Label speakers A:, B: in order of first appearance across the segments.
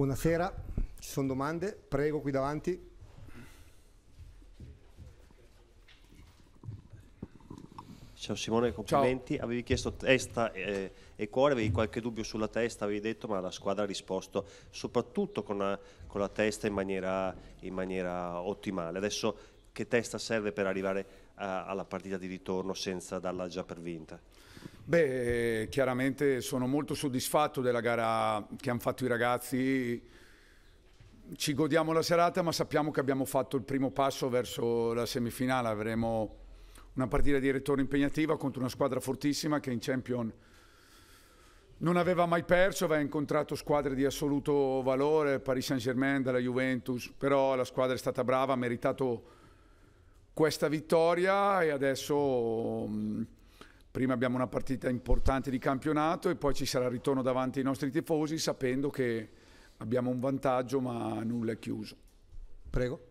A: Buonasera, ci sono domande? Prego qui davanti. Ciao Simone, complimenti. Ciao. Avevi chiesto testa e, e, cuore, avevi qualche dubbio sulla testa, avevi detto, ma la squadra ha risposto soprattutto con la, con la testa in maniera, in maniera ottimale. Adesso che testa serve per arrivare a, alla partita di ritorno senza darla già per vinta? Beh, eh, chiaramente sono molto soddisfatto della gara che hanno fatto i ragazzi. Ci godiamo la serata, ma sappiamo che abbiamo fatto il primo passo verso la semifinale. Avremo una partita di ritorno impegnativa contro una squadra fortissima che in Champion non aveva mai perso, aveva incontrato squadre di assoluto valore, Paris Saint-Germain, della Juventus, però la squadra è stata brava, ha meritato questa vittoria e adesso mh, mm, prima abbiamo una partita importante di campionato e poi ci sarà il ritorno davanti ai nostri tifosi sapendo che abbiamo un vantaggio ma nulla è chiuso. Prego.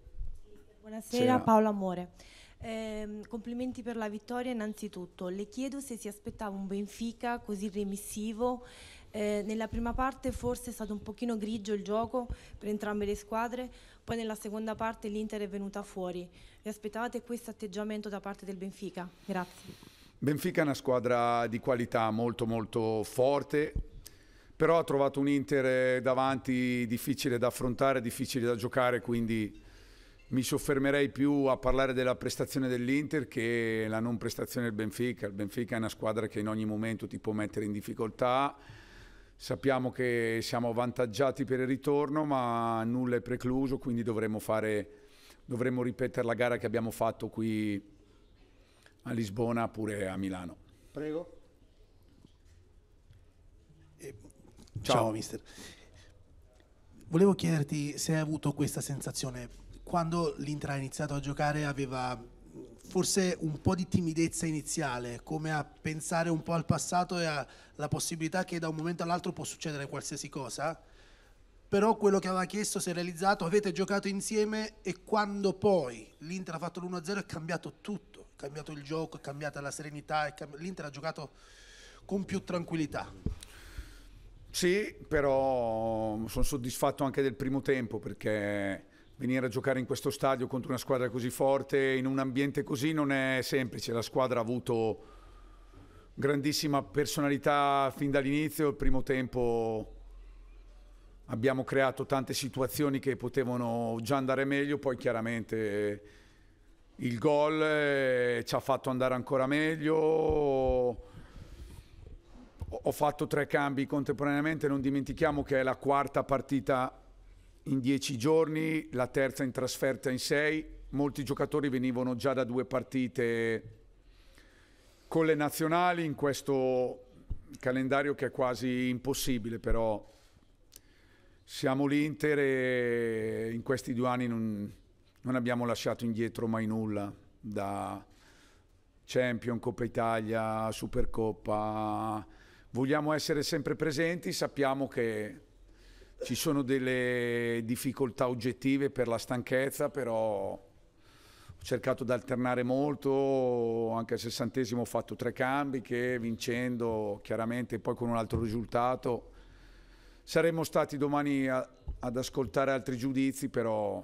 A: Buonasera Sera. Paolo Amore. Eh, complimenti per la vittoria innanzitutto. Le chiedo se si aspettava un Benfica così remissivo eh, nella prima parte forse è stato un pochino grigio il gioco per entrambe le squadre, poi nella seconda parte l'Inter è venuta fuori. Vi aspettavate questo atteggiamento da parte del Benfica? Grazie. Benfica è una squadra di qualità molto molto forte, però ha trovato un Inter eh, davanti difficile da affrontare, difficile da giocare, quindi mi soffermerei più a parlare della prestazione dell'Inter che la non prestazione del Benfica. Il Benfica è una squadra che in ogni momento ti può mettere in difficoltà Sappiamo che siamo avvantaggiati per il ritorno, ma nulla è precluso, quindi dovremmo, fare, dovremo ripetere la gara che abbiamo fatto qui a Lisbona pure a Milano. Prego. Eh, ciao. ciao mister. Volevo chiederti se hai avuto questa sensazione quando l'Inter ha iniziato a giocare aveva forse un po' di timidezza iniziale, come a pensare un po' al passato e alla possibilità che da un momento all'altro può succedere qualsiasi cosa. Però quello che aveva chiesto si è realizzato, avete giocato insieme e quando poi l'Inter ha fatto l'1-0 è cambiato tutto, è cambiato il gioco, è cambiata la serenità, cambi- l'Inter ha giocato con più tranquillità. Sì, però sono soddisfatto anche del primo tempo perché venire a giocare in questo stadio contro una squadra così forte, in un ambiente così, non è semplice. La squadra ha avuto grandissima personalità fin dall'inizio, il primo tempo abbiamo creato tante situazioni che potevano già andare meglio, poi chiaramente il gol eh, ci ha fatto andare ancora meglio. Ho fatto tre cambi contemporaneamente, non dimentichiamo che è la quarta partita in dieci giorni, la terza in trasferta in sei. Molti giocatori venivano già da due partite con le nazionali in questo calendario che è quasi impossibile, però siamo l'Inter e in questi due anni non, non abbiamo lasciato indietro mai nulla da Champion, Coppa Italia, Supercoppa. Vogliamo essere sempre presenti, sappiamo che ci sono delle difficoltà oggettive per la stanchezza, però ho cercato di alternare molto, anche al sessantesimo ho fatto tre cambi che vincendo chiaramente poi con un altro risultato. Saremmo stati domani a, ad ascoltare altri giudizi, però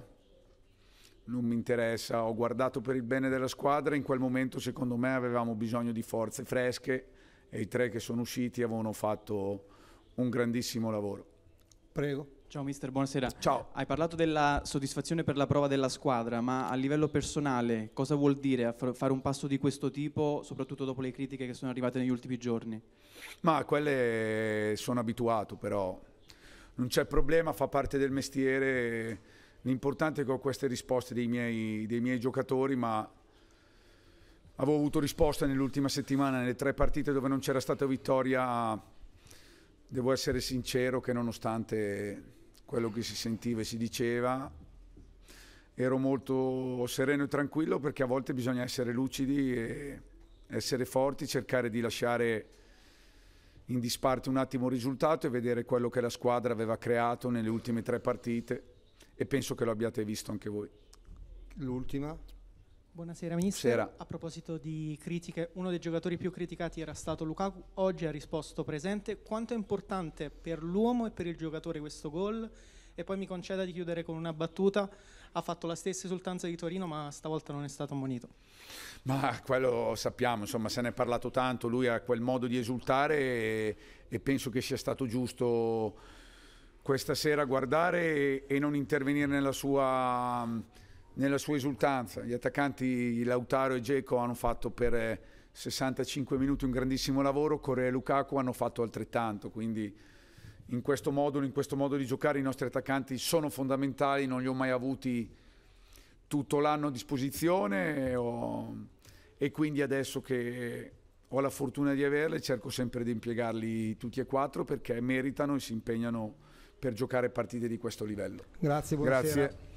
A: non mi interessa. Ho guardato per il bene della squadra, in quel momento secondo me avevamo bisogno di forze fresche e i tre che sono usciti avevano fatto un grandissimo lavoro. Prego. Ciao mister, buonasera. Ciao. Hai parlato della soddisfazione per la prova della squadra, ma a livello personale cosa vuol dire fare un passo di questo tipo, soprattutto dopo le critiche che sono arrivate negli ultimi giorni? Ma quelle sono abituato però, non c'è problema, fa parte del mestiere, l'importante è che ho queste risposte dei miei, dei miei giocatori, ma avevo avuto risposta nell'ultima settimana, nelle tre partite dove non c'era stata vittoria Devo essere sincero che nonostante quello che si sentiva e si diceva, ero molto sereno e tranquillo perché a volte bisogna essere lucidi e essere forti, cercare di lasciare in disparte un attimo il risultato e vedere quello che la squadra aveva creato nelle ultime tre partite e penso che lo abbiate visto anche voi. L'ultima? Buonasera Ministro, Sera. a proposito di critiche, uno dei giocatori più criticati era stato Lukaku, oggi ha risposto presente, quanto è importante per l'uomo e per il giocatore questo gol? E poi mi conceda di chiudere con una battuta, ha fatto la stessa esultanza di Torino ma stavolta non è stato ammonito. Ma quello sappiamo, insomma se ne è parlato tanto, lui ha quel modo di esultare e, e penso che sia stato giusto questa sera guardare e, e non intervenire nella sua nella sua esultanza. Gli attaccanti Lautaro e Geco hanno fatto per 65 eh, minuti un grandissimo lavoro, Correa e Lukaku hanno fatto altrettanto, quindi in questo modo, in questo modo di giocare i nostri attaccanti sono fondamentali, non li ho mai avuti tutto l'anno a disposizione ho, e quindi adesso che ho la fortuna di averle cerco sempre di impiegarli tutti e quattro perché meritano e si impegnano per giocare partite di questo livello. Grazie, buonasera. Grazie.